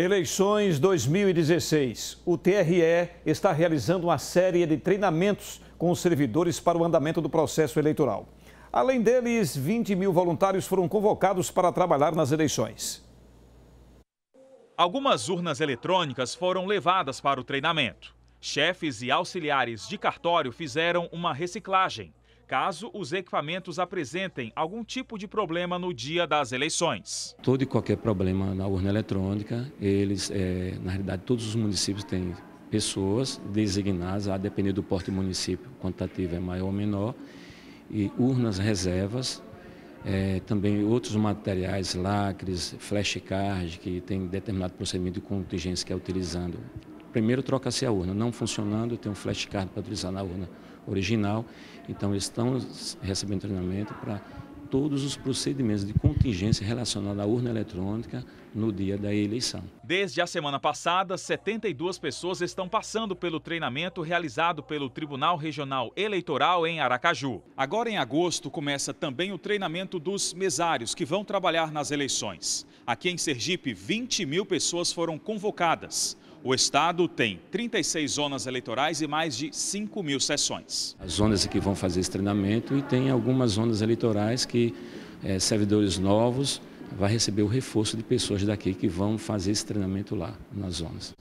Eleições 2016. O TRE está realizando uma série de treinamentos com os servidores para o andamento do processo eleitoral. Além deles, 20 mil voluntários foram convocados para trabalhar nas eleições. Algumas urnas eletrônicas foram levadas para o treinamento. Chefes e auxiliares de cartório fizeram uma reciclagem caso os equipamentos apresentem algum tipo de problema no dia das eleições. Todo e qualquer problema na urna eletrônica, eles, é, na realidade, todos os municípios têm pessoas designadas, a depender do porte do município, quantitativo é maior ou menor, e urnas reservas, é, também outros materiais, lacres, flashcards, que tem determinado procedimento de contingência que é utilizando Primeiro troca-se a urna, não funcionando, tem um flashcard para utilizar na urna original. Então eles estão recebendo treinamento para todos os procedimentos de contingência relacionados à urna eletrônica no dia da eleição. Desde a semana passada, 72 pessoas estão passando pelo treinamento realizado pelo Tribunal Regional Eleitoral em Aracaju. Agora, em agosto, começa também o treinamento dos mesários que vão trabalhar nas eleições. Aqui em Sergipe, 20 mil pessoas foram convocadas. O Estado tem 36 zonas eleitorais e mais de 5 mil sessões. As zonas que vão fazer esse treinamento e tem algumas zonas eleitorais que é, servidores novos vai receber o reforço de pessoas daqui que vão fazer esse treinamento lá nas zonas.